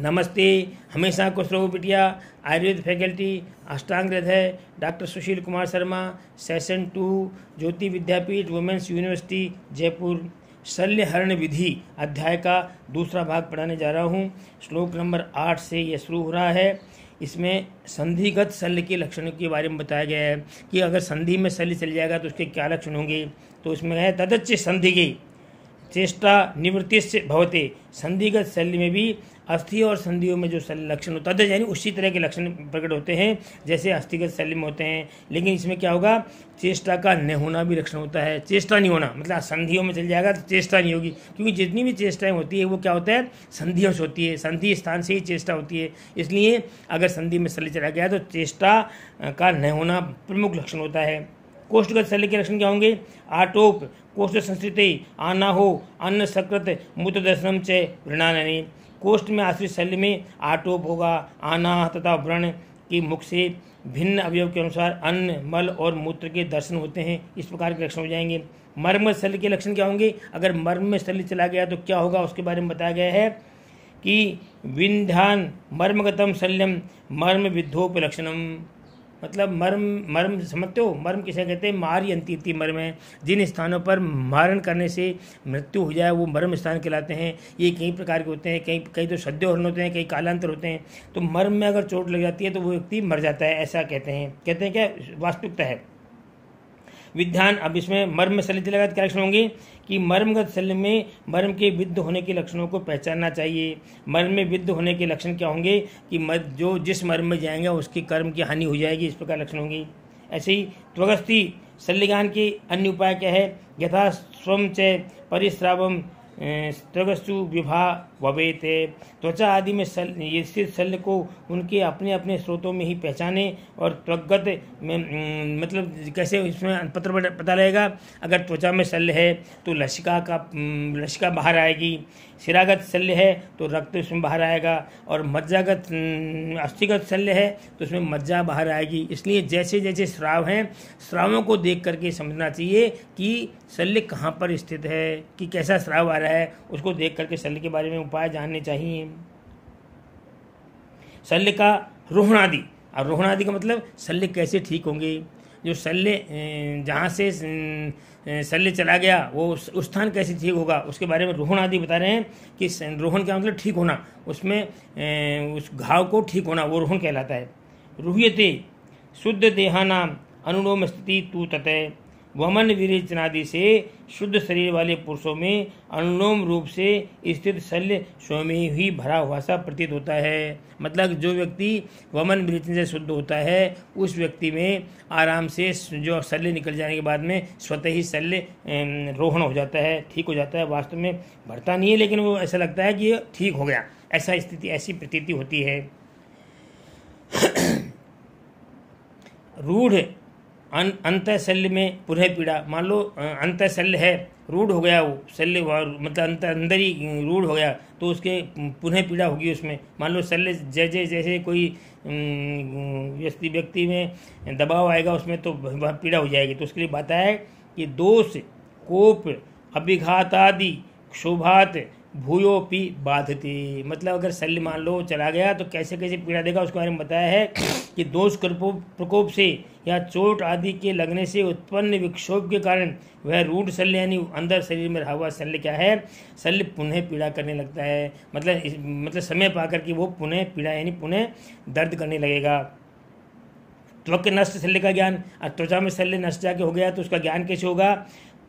नमस्ते हमेशा खुश रहो बिटिया Ayurveda faculty Ashtanga Hridaya doctor Sushil Kumar Sharma session two Jyoti Vidyapeeth women's university Jaipur शल्य हरण विधि अध्याय का दूसरा भाग पढ़ाने जा रहा हूँ श्लोक नंबर आठ से यह शुरू हो रहा है इसमें संधिगत शल्य के लक्षणों के बारे में बताया गया है कि अगर संधि में शल्य चल जाएगा तो उसके क्या लक्षण होंगे तो इसमें है तदच्च संधि की चेष्टा निवृत्ति से भवते संधिगत शल्य में भी अस्थि और संधियों में जो लक्षण होता है यानी उसी तरह के लक्षण प्रकट होते हैं जैसे अस्थिगत शैल्य में होते हैं लेकिन इसमें क्या होगा चेष्टा का न होना भी लक्षण होता है चेष्टा नहीं होना मतलब संधियों में चल जाएगा तो चेष्टा नहीं होगी क्योंकि जितनी भी चेष्टाएं होती है वो क्या होता है संधियों से होती है संधि स्थान से ही चेष्टा होती है इसलिए अगर संधि में शल्य चला गया तो चेष्टा का न होना प्रमुख लक्षण होता है कोष्ठगत शल्य के लक्षण क्या होंगे आटोप कोष्ठ संस्कृति आना हो अन्न सकृत मूत्र दर्शनम चय वृणाननी कोष्ठ में आश्रित शल्य में आटोप होगा आना तथा व्रण के मुख से भिन्न अवयव के अनुसार अन्न मल और मूत्र के दर्शन होते हैं इस प्रकार के लक्षण हो जाएंगे मर्म स्थल के लक्षण क्या होंगे अगर मर्म स्थल चला गया तो क्या होगा उसके बारे में बताया गया है कि विंध्यान मर्मगतम शल्यम मर्म विद्धोपलक्षणम मतलब मर्म मर्म समझते हो मर्म किसे कहते हैं मार अंतिति मर्म है जिन स्थानों पर मारण करने से मृत्यु हो जाए वो मर्म स्थान कहलाते हैं ये कई प्रकार के होते हैं कई कई तो सद्योहरण होते हैं कई कालांतर होते हैं तो मर्म में अगर चोट लग जाती है तो वो व्यक्ति मर जाता है ऐसा कहते हैं कहते हैं क्या वास्तविकता है विध्यान अब इसमें मर्म शल्य लगा क्या लक्षण होंगे कि मर्मगत शल्य में मर्म के विद्ध होने के लक्षणों को पहचानना चाहिए मर्म में विद्ध होने के लक्षण क्या होंगे कि मर, जो जिस मर्म में जाएंगे उसके कर्म की हानि हो जाएगी इस प्रकार लक्षण होंगे ऐसे ही त्वगस्थी शल्यगान के अन्य उपाय क्या है यथा स्वम चय परिश्रावम त्वगस्तु विभा वबे थे त्वचा आदि में सल स्थित शल्य को उनके अपने अपने स्रोतों में ही पहचाने और त्वगत में मतलब कैसे इसमें पत्र पता रहेगा अगर त्वचा में शल्य है तो लशिका का लशिका बाहर आएगी सिरागत शल्य है तो रक्त उसमें बाहर आएगा और मज्जागत अस्थिगत शल्य है तो उसमें मज्जा बाहर आएगी इसलिए जैसे जैसे श्राव हैं श्रावों को देख करके समझना चाहिए कि शल्य कहाँ पर स्थित है कि कैसा श्राव आ रहा है उसको देख करके शल्य के बारे में उपाय जानने चाहिए शल्य का रोहणादि और रोहणादि का मतलब शल्य कैसे ठीक होंगे जो शल्य जहाँ से शल्य चला गया वो उस स्थान कैसे ठीक होगा उसके बारे में रोहन आदि बता रहे हैं कि रोहन का मतलब ठीक होना उसमें उस घाव को ठीक होना वो रोहन कहलाता है रूहते शुद्ध नाम अनुलोम स्थिति तू तत वमन विरेचनादि से शुद्ध शरीर वाले पुरुषों में अनुलोम रूप से स्थित शल्य स्वयं ही भरा हुआ सा प्रतीत होता है मतलब जो व्यक्ति वमन विरेचन से शुद्ध होता है उस व्यक्ति में आराम से जो शल्य निकल जाने के बाद में स्वतः ही शल्य रोहण हो जाता है ठीक हो जाता है वास्तव में भरता नहीं है लेकिन वो ऐसा लगता है कि ठीक हो गया ऐसा स्थिति ऐसी प्रतीति होती है रूढ़ अं-, अंत शल्य में पुनः पीड़ा मान लो अंत शल्य है रूढ़ हो गया वो शल्य मतलब अंत अंदर ही रूढ़ हो गया तो उसके पुनः पीड़ा होगी उसमें मान लो शल्य जैसे जैसे कोई व्यक्ति व्यक्ति में दबाव आएगा उसमें तो पीड़ा हो जाएगी तो उसके लिए बताया कि दोष कोप अभिघात आदि क्षोभात भूयोपी बाधती मतलब अगर शल्य मान लो चला गया तो कैसे कैसे पीड़ा देगा उसके बारे में बताया है कि दोष प्रकोप से या चोट आदि के लगने से उत्पन्न विक्षोभ के कारण वह रूढ़ शल्य यानी अंदर शरीर में रहा हुआ शल्य क्या है शल्य पुनः पीड़ा करने लगता है मतलब इस, मतलब समय पा करके वो पुनः पीड़ा यानी पुनः दर्द करने लगेगा त्वक नष्ट शल्य का ज्ञान और त्वचा में शल्य नष्ट जाके हो गया तो उसका ज्ञान कैसे होगा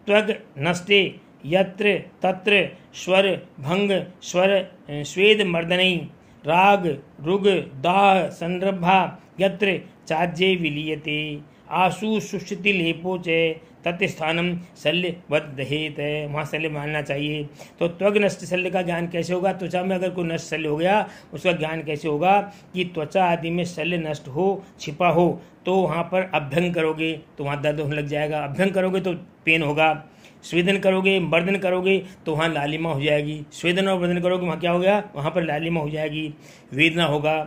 त्वक नष्टे यत्र तत्र स्वर भंग स्वर स्वेद मर्दनई राग रुग दाह संरभा यत्र चाज्ये विलीयते आशु सुष्टि लेपो च तत्स्थानम शल्य वदेत है वहाँ शल्य मानना चाहिए तो त्वग नष्ट शल्य का ज्ञान कैसे होगा त्वचा में अगर कोई नष्ट शल्य हो गया उसका ज्ञान कैसे होगा कि त्वचा आदि में शल्य नष्ट हो छिपा हो तो वहाँ पर अभ्यंग करोगे तो वहाँ दर्द होने लग जाएगा अभ्यंग करोगे तो पेन होगा स्वेदन करोगे मर्दन करोगे तो वहाँ लालिमा हो जाएगी स्वेदन और वर्दन करोगे वहाँ क्या हो गया वहाँ पर लालिमा हो जाएगी वेदना होगा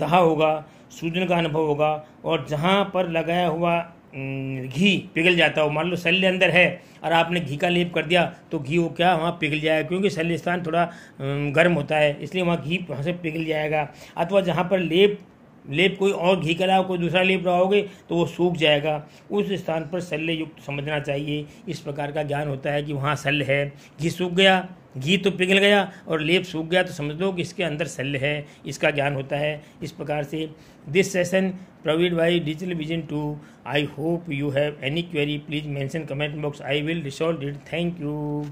दहा होगा सूजन का अनुभव होगा और जहाँ पर लगाया हुआ घी पिघल जाता हो मान लो शल्य अंदर है और आपने घी का लेप कर दिया तो घी वो क्या वहाँ पिघल जाएगा क्योंकि शल्य स्थान थोड़ा गर्म होता है इसलिए वहाँ घी वहाँ से पिघल जाएगा अथवा जहाँ पर लेप लेप कोई और घी का कोई दूसरा लेप लगाओगे तो वो सूख जाएगा उस स्थान पर शल्य युक्त समझना चाहिए इस प्रकार का ज्ञान होता है कि वहाँ शल्य है घी सूख गया घी तो पिघल गया और लेप सूख गया तो समझ लो कि इसके अंदर शल्य है इसका ज्ञान होता है इस प्रकार से this session provide by digital vision to I hope you have any query please mention comment box I will resolve it thank you